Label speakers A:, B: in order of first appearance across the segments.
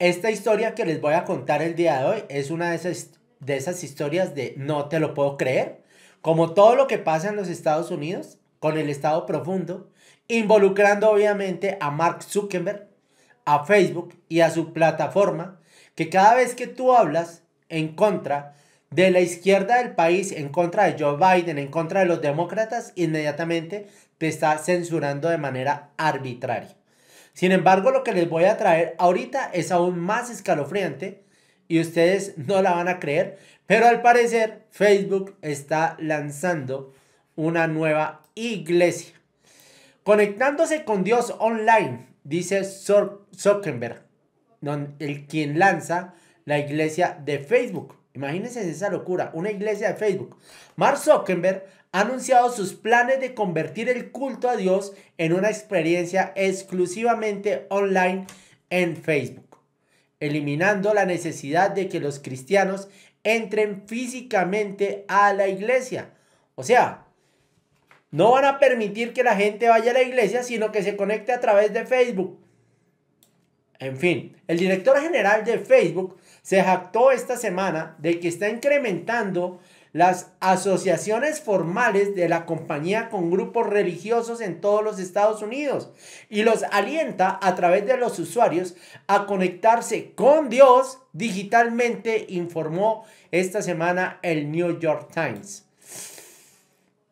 A: Esta historia que les voy a contar el día de hoy es una de esas, de historias de no te lo puedo creer. Como todo lo que pasa en los Estados Unidos, con el Estado profundo, involucrando obviamente a Mark Zuckerberg, a Facebook y a su plataforma, que cada vez que tú hablas en contra de la izquierda del país, en contra de Joe Biden, en contra de los demócratas, inmediatamente te está censurando de manera arbitraria. Sin embargo, lo que les voy a traer ahorita es aún más escalofriante y ustedes no la van a creer, pero al parecer Facebook está lanzando una nueva iglesia. Conectándose con Dios online, dice Zuckerberg, el quien lanza la iglesia de Facebook. Imagínense esa locura, una iglesia de Facebook. Mark Zuckerberg ha anunciado sus planes de convertir el culto a Dios en una experiencia exclusivamente online en Facebook, eliminando la necesidad de que los cristianos entren físicamente a la iglesia. O sea, no van a permitir que la gente vaya a la iglesia, sino que se conecte a través de Facebook. En fin, el director general de Facebook se jactó esta semana de que está incrementando las asociaciones formales de la compañía con grupos religiosos en todos los Estados Unidos y los alienta a través de los usuarios a conectarse con Dios digitalmente, informó esta semana el New York Times.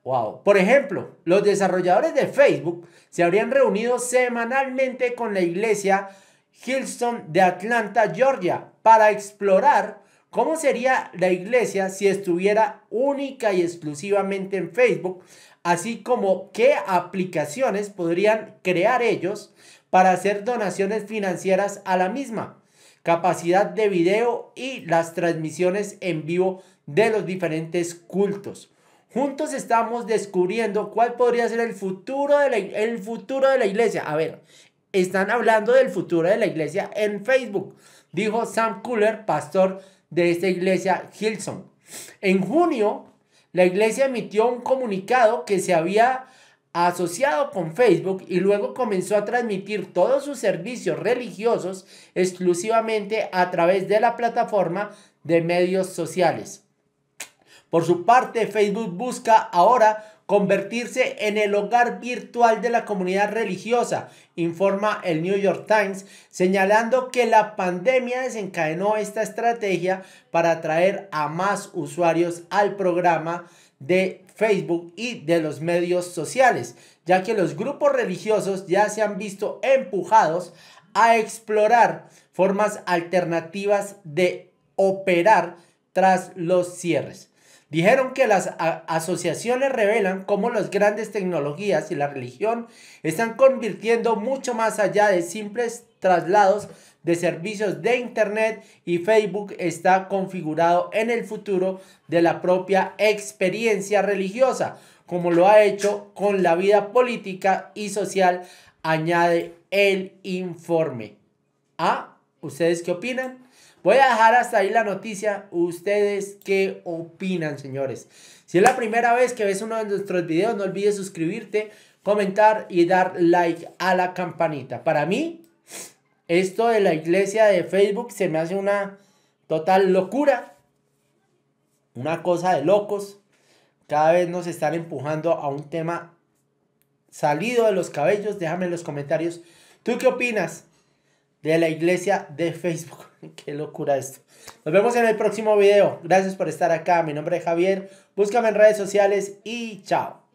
A: Wow. Por ejemplo, los desarrolladores de Facebook se habrían reunido semanalmente con la iglesia Hillsong de Atlanta, Georgia, para explorar ¿Cómo sería la iglesia si estuviera única y exclusivamente en Facebook? Así como qué aplicaciones podrían crear ellos para hacer donaciones financieras a la misma, capacidad de video y las transmisiones en vivo de los diferentes cultos. Juntos estamos descubriendo cuál podría ser el futuro de la, el futuro de la iglesia. A ver, están hablando del futuro de la iglesia en Facebook, dijo Sam Cooler, pastor de esta iglesia Hilson. En junio, la iglesia emitió un comunicado que se había asociado con Facebook y luego comenzó a transmitir todos sus servicios religiosos exclusivamente a través de la plataforma de medios sociales. Por su parte, Facebook busca ahora convertirse en el hogar virtual de la comunidad religiosa, informa el New York Times, señalando que la pandemia desencadenó esta estrategia para atraer a más usuarios al programa de Facebook y de los medios sociales, ya que los grupos religiosos ya se han visto empujados a explorar formas alternativas de operar tras los cierres. Dijeron que las asociaciones revelan cómo las grandes tecnologías y la religión están convirtiendo mucho más allá de simples traslados de servicios de Internet y Facebook está configurado en el futuro de la propia experiencia religiosa, como lo ha hecho con la vida política y social, añade el informe. a ah, ¿Ustedes qué opinan? Voy a dejar hasta ahí la noticia. ¿Ustedes qué opinan, señores? Si es la primera vez que ves uno de nuestros videos, no olvides suscribirte, comentar y dar like a la campanita. Para mí, esto de la iglesia de Facebook se me hace una total locura. Una cosa de locos. Cada vez nos están empujando a un tema salido de los cabellos. Déjame en los comentarios. ¿Tú qué opinas? de la iglesia de Facebook. Qué locura esto. Nos vemos en el próximo video. Gracias por estar acá. Mi nombre es Javier. Búscame en redes sociales y chao.